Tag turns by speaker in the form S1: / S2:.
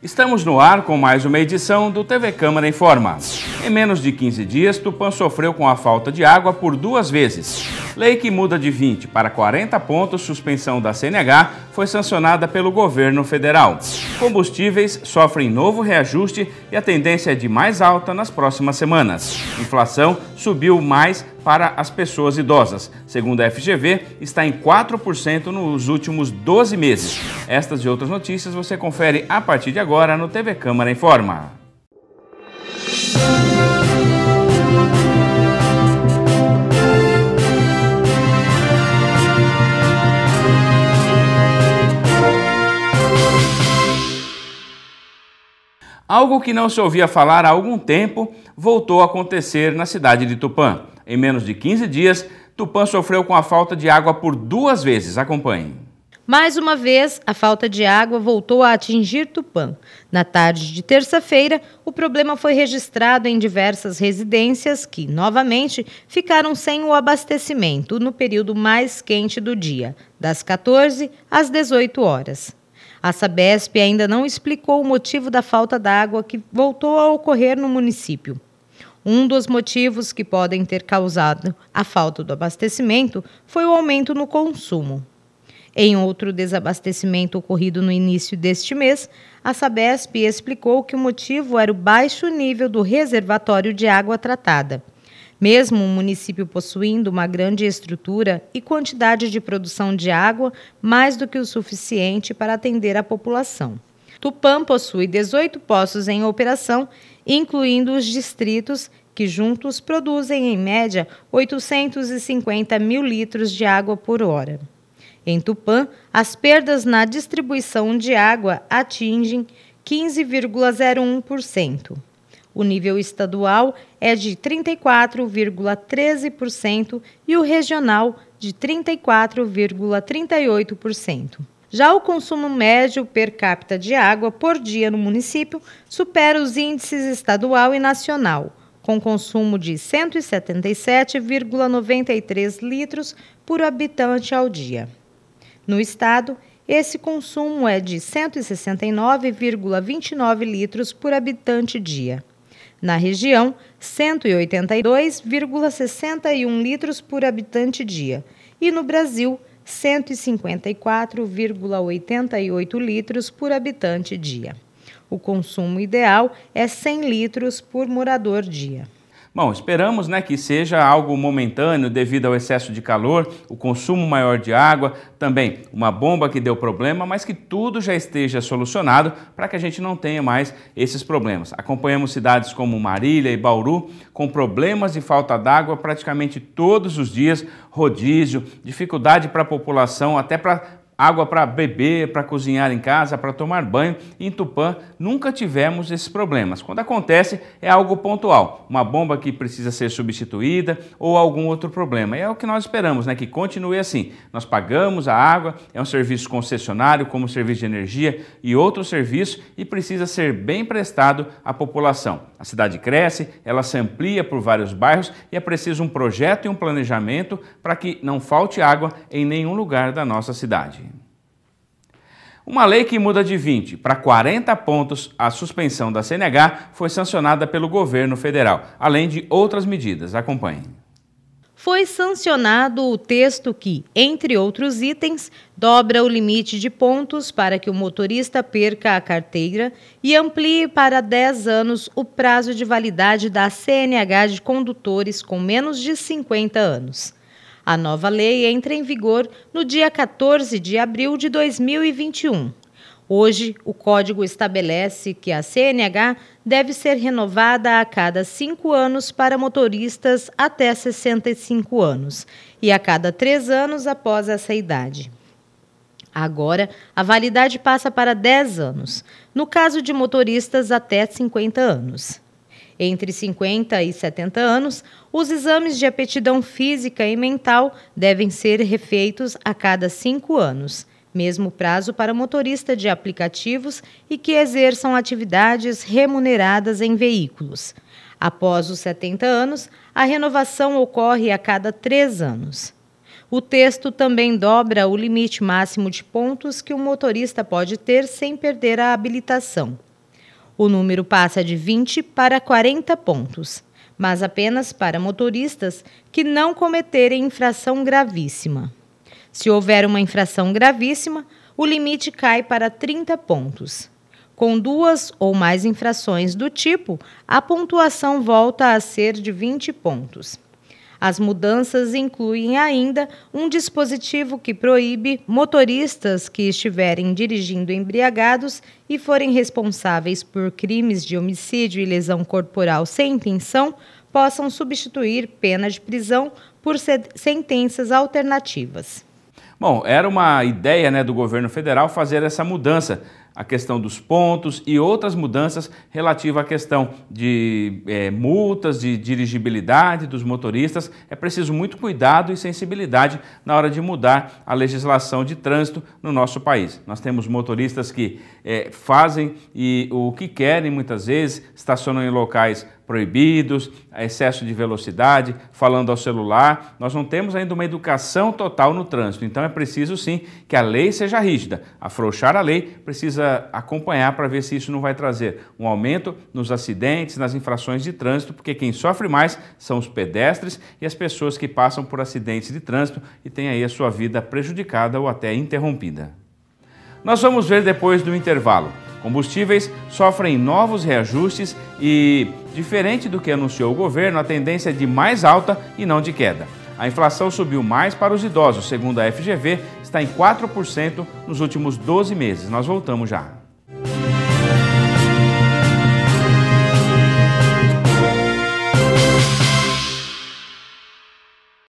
S1: Estamos no ar com mais uma edição do TV Câmara Informa. Em menos de 15 dias, Tupã sofreu com a falta de água por duas vezes. Lei que muda de 20 para 40 pontos suspensão da CNH foi sancionada pelo governo federal. Combustíveis sofrem novo reajuste e a tendência é de mais alta nas próximas semanas. Inflação subiu mais para as pessoas idosas. Segundo a FGV, está em 4% nos últimos 12 meses. Estas e outras notícias você confere a partir de agora no TV Câmara Informa. Algo que não se ouvia falar há algum tempo voltou a acontecer na cidade de Tupã. Em menos de 15 dias, Tupã sofreu com a falta de água por duas vezes. Acompanhe.
S2: Mais uma vez, a falta de água voltou a atingir Tupã. Na tarde de terça-feira, o problema foi registrado em diversas residências que, novamente, ficaram sem o abastecimento no período mais quente do dia, das 14 às 18 horas. A Sabesp ainda não explicou o motivo da falta d'água que voltou a ocorrer no município. Um dos motivos que podem ter causado a falta do abastecimento foi o aumento no consumo. Em outro desabastecimento ocorrido no início deste mês, a Sabesp explicou que o motivo era o baixo nível do reservatório de água tratada. Mesmo um município possuindo uma grande estrutura e quantidade de produção de água mais do que o suficiente para atender a população. Tupã possui 18 poços em operação, incluindo os distritos, que juntos produzem, em média, 850 mil litros de água por hora. Em Tupã, as perdas na distribuição de água atingem 15,01%. O nível estadual é de 34,13% e o regional de 34,38%. Já o consumo médio per capita de água por dia no município supera os índices estadual e nacional, com consumo de 177,93 litros por habitante ao dia. No estado, esse consumo é de 169,29 litros por habitante dia. Na região, 182,61 litros por habitante dia. E no Brasil, 154,88 litros por habitante dia. O consumo ideal é 100 litros por morador dia.
S1: Bom, esperamos né, que seja algo momentâneo devido ao excesso de calor, o consumo maior de água, também uma bomba que deu problema, mas que tudo já esteja solucionado para que a gente não tenha mais esses problemas. Acompanhamos cidades como Marília e Bauru com problemas de falta d'água praticamente todos os dias, rodízio, dificuldade para a população até para água para beber, para cozinhar em casa, para tomar banho. Em Tupã nunca tivemos esses problemas. Quando acontece, é algo pontual, uma bomba que precisa ser substituída ou algum outro problema. é o que nós esperamos, né? Que continue assim. Nós pagamos a água, é um serviço concessionário, como serviço de energia e outro serviço, e precisa ser bem prestado à população. A cidade cresce, ela se amplia por vários bairros e é preciso um projeto e um planejamento para que não falte água em nenhum lugar da nossa cidade. Uma lei que muda de 20 para 40 pontos a suspensão da CNH foi sancionada pelo governo federal, além de outras medidas. Acompanhe
S2: foi sancionado o texto que, entre outros itens, dobra o limite de pontos para que o motorista perca a carteira e amplie para 10 anos o prazo de validade da CNH de condutores com menos de 50 anos. A nova lei entra em vigor no dia 14 de abril de 2021. Hoje, o código estabelece que a CNH deve ser renovada a cada cinco anos para motoristas até 65 anos e a cada três anos após essa idade. Agora, a validade passa para 10 anos, no caso de motoristas até 50 anos. Entre 50 e 70 anos, os exames de aptidão física e mental devem ser refeitos a cada cinco anos mesmo prazo para motorista de aplicativos e que exerçam atividades remuneradas em veículos. Após os 70 anos, a renovação ocorre a cada três anos. O texto também dobra o limite máximo de pontos que o motorista pode ter sem perder a habilitação. O número passa de 20 para 40 pontos, mas apenas para motoristas que não cometerem infração gravíssima. Se houver uma infração gravíssima, o limite cai para 30 pontos. Com duas ou mais infrações do tipo, a pontuação volta a ser de 20 pontos. As mudanças incluem ainda um dispositivo que proíbe motoristas que estiverem dirigindo embriagados e forem responsáveis por crimes de homicídio e lesão corporal sem intenção possam substituir pena de prisão por sentenças alternativas.
S1: Bom, era uma ideia né, do governo federal fazer essa mudança, a questão dos pontos e outras mudanças relativas à questão de é, multas, de dirigibilidade dos motoristas. É preciso muito cuidado e sensibilidade na hora de mudar a legislação de trânsito no nosso país. Nós temos motoristas que é, fazem e o que querem muitas vezes, estacionam em locais proibidos, excesso de velocidade, falando ao celular. Nós não temos ainda uma educação total no trânsito, então é preciso sim que a lei seja rígida. Afrouxar a lei precisa acompanhar para ver se isso não vai trazer um aumento nos acidentes, nas infrações de trânsito, porque quem sofre mais são os pedestres e as pessoas que passam por acidentes de trânsito e têm aí a sua vida prejudicada ou até interrompida. Nós vamos ver depois do intervalo. Combustíveis sofrem novos reajustes e, diferente do que anunciou o governo, a tendência é de mais alta e não de queda. A inflação subiu mais para os idosos, segundo a FGV, está em 4% nos últimos 12 meses. Nós voltamos já.